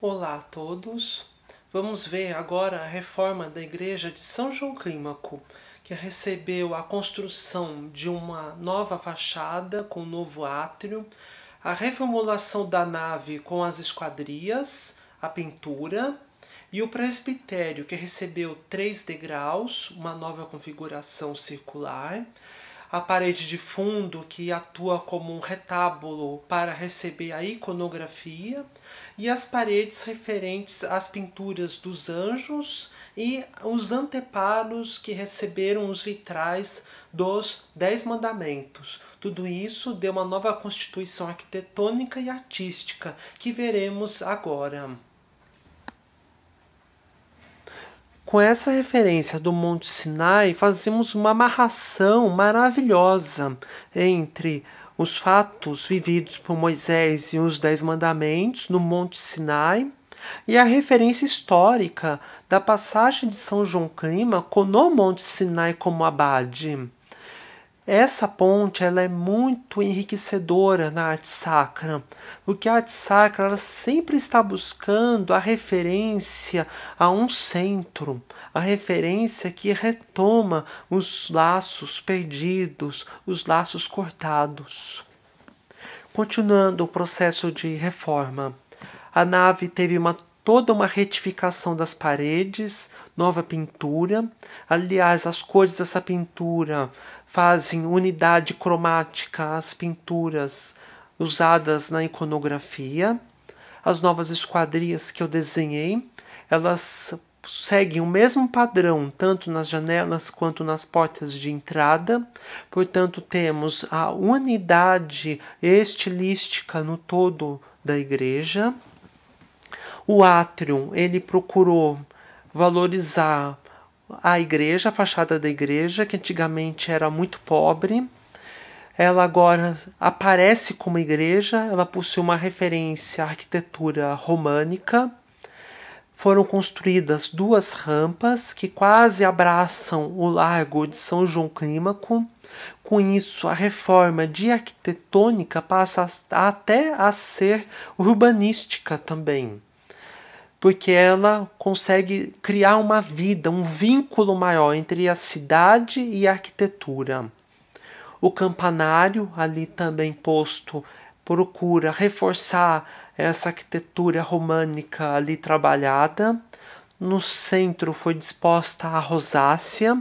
Olá a todos. Vamos ver agora a reforma da igreja de São João Clímaco, que recebeu a construção de uma nova fachada com um novo átrio, a reformulação da nave com as esquadrias, a pintura e o presbitério que recebeu três degraus, uma nova configuração circular a parede de fundo que atua como um retábulo para receber a iconografia e as paredes referentes às pinturas dos anjos e os anteparos que receberam os vitrais dos Dez Mandamentos. Tudo isso deu uma nova constituição arquitetônica e artística que veremos agora. Com essa referência do Monte Sinai, fazemos uma amarração maravilhosa entre os fatos vividos por Moisés e os Dez Mandamentos no Monte Sinai e a referência histórica da passagem de São João Clima no Monte Sinai como abade. Essa ponte ela é muito enriquecedora na arte sacra, porque a arte sacra ela sempre está buscando a referência a um centro, a referência que retoma os laços perdidos, os laços cortados. Continuando o processo de reforma, a nave teve uma toda uma retificação das paredes, nova pintura. Aliás, as cores dessa pintura fazem unidade cromática às pinturas usadas na iconografia. As novas esquadrias que eu desenhei, elas seguem o mesmo padrão tanto nas janelas quanto nas portas de entrada. Portanto, temos a unidade estilística no todo da igreja. O átrio ele procurou valorizar a igreja, a fachada da igreja, que antigamente era muito pobre. Ela agora aparece como igreja, ela possui uma referência à arquitetura românica. Foram construídas duas rampas que quase abraçam o Largo de São João Clímaco. Com isso, a reforma de arquitetônica passa até a ser urbanística também porque ela consegue criar uma vida, um vínculo maior entre a cidade e a arquitetura. O campanário, ali também posto, procura reforçar essa arquitetura românica ali trabalhada. No centro foi disposta a rosácea,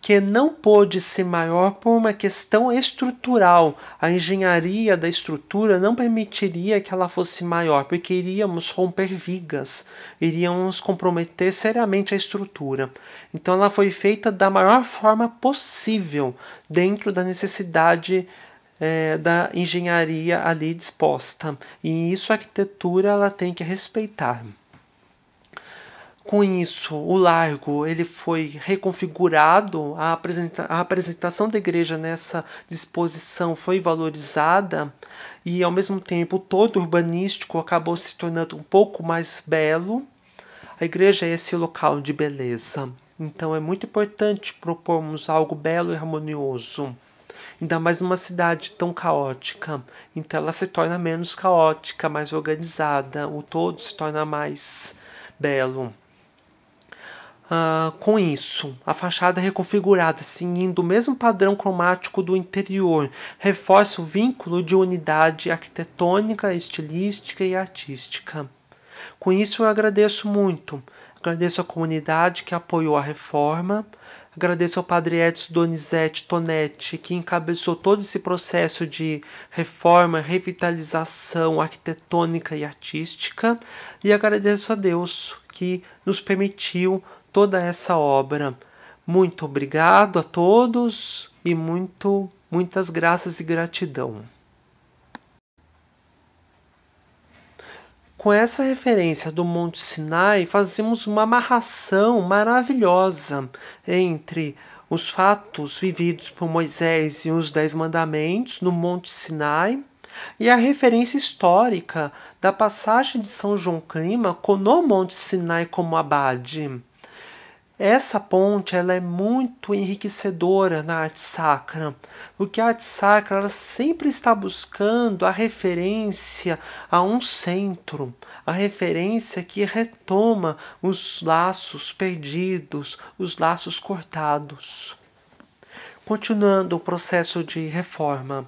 que não pôde ser maior por uma questão estrutural. A engenharia da estrutura não permitiria que ela fosse maior, porque iríamos romper vigas, iríamos comprometer seriamente a estrutura. Então ela foi feita da maior forma possível, dentro da necessidade é, da engenharia ali disposta. E isso a arquitetura ela tem que respeitar. Com isso, o largo ele foi reconfigurado, a, apresenta a apresentação da igreja nessa disposição foi valorizada e, ao mesmo tempo, todo urbanístico acabou se tornando um pouco mais belo. A igreja é esse local de beleza. Então é muito importante propormos algo belo e harmonioso. Ainda mais numa cidade tão caótica. Então ela se torna menos caótica, mais organizada, o todo se torna mais belo uh, com isso. A fachada reconfigurada, seguindo o mesmo padrão cromático do interior, reforça o vínculo de unidade arquitetônica, estilística e artística. Com isso, eu agradeço muito. Agradeço à comunidade que apoiou a reforma, agradeço ao padre Edson Donizete Tonetti, que encabeçou todo esse processo de reforma, revitalização arquitetônica e artística, e agradeço a Deus que nos permitiu toda essa obra. Muito obrigado a todos e muito muitas graças e gratidão. Com essa referência do Monte Sinai, fazemos uma amarração maravilhosa entre os fatos vividos por Moisés e os Dez Mandamentos no Monte Sinai e a referência histórica da passagem de São João Clima no Monte Sinai como abade. Essa ponte ela é muito enriquecedora na arte sacra, porque a arte sacra ela sempre está buscando a referência a um centro, a referência que retoma os laços perdidos, os laços cortados. Continuando o processo de reforma,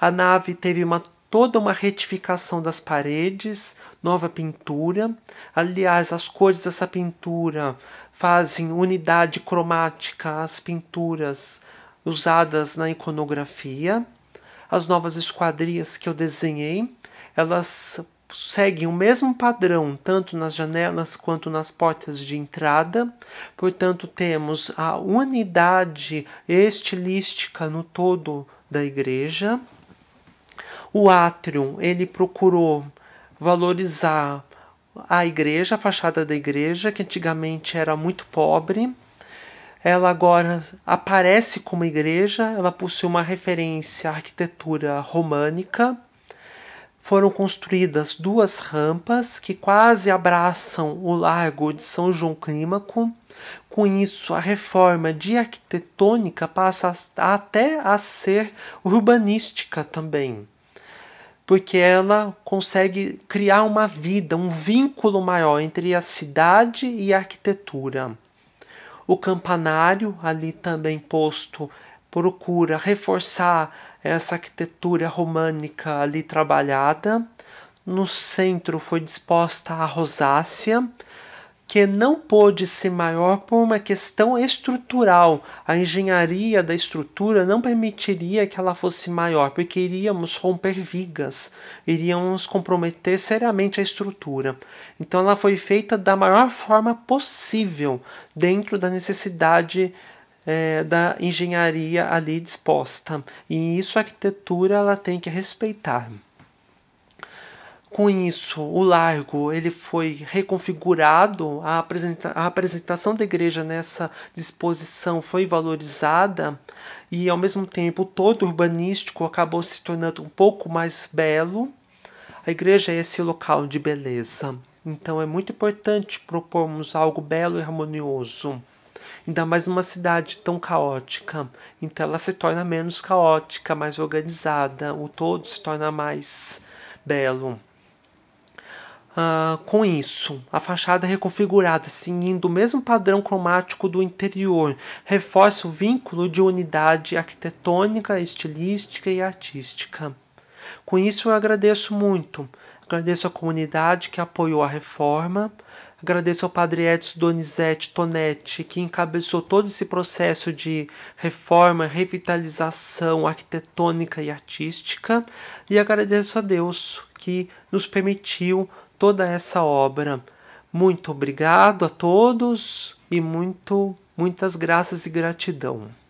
a nave teve uma toda uma retificação das paredes, nova pintura. Aliás, as cores dessa pintura fazem unidade cromática às pinturas usadas na iconografia. As novas esquadrias que eu desenhei, elas seguem o mesmo padrão tanto nas janelas quanto nas portas de entrada. Portanto, temos a unidade estilística no todo da igreja. O átrio, ele procurou valorizar a igreja, a fachada da igreja, que antigamente era muito pobre, ela agora aparece como igreja, ela possui uma referência à arquitetura românica. Foram construídas duas rampas que quase abraçam o Largo de São João Clímaco. Com isso, a reforma de arquitetônica passa até a ser urbanística também porque ela consegue criar uma vida, um vínculo maior entre a cidade e a arquitetura. O campanário, ali também posto, procura reforçar essa arquitetura românica ali trabalhada. No centro foi disposta a rosácea, que não pôde ser maior por uma questão estrutural. A engenharia da estrutura não permitiria que ela fosse maior, porque iríamos romper vigas, iríamos comprometer seriamente a estrutura. Então ela foi feita da maior forma possível, dentro da necessidade é, da engenharia ali disposta. E isso a arquitetura ela tem que respeitar. Com isso, o Largo ele foi reconfigurado, a, apresenta a apresentação da igreja nessa disposição foi valorizada e, ao mesmo tempo, todo urbanístico acabou se tornando um pouco mais belo. A igreja é esse local de beleza, então é muito importante propormos algo belo e harmonioso ainda mais numa cidade tão caótica. Então ela se torna menos caótica, mais organizada, o todo se torna mais belo uh, com isso. A fachada reconfigurada, seguindo o mesmo padrão cromático do interior, reforça o vínculo de unidade arquitetônica, estilística e artística. Com isso, eu agradeço muito. Agradeço à comunidade que apoiou a reforma, agradeço ao padre Edson Donizete Tonetti, que encabeçou todo esse processo de reforma, revitalização arquitetônica e artística, e agradeço a Deus que nos permitiu toda essa obra. Muito obrigado a todos e muito muitas graças e gratidão.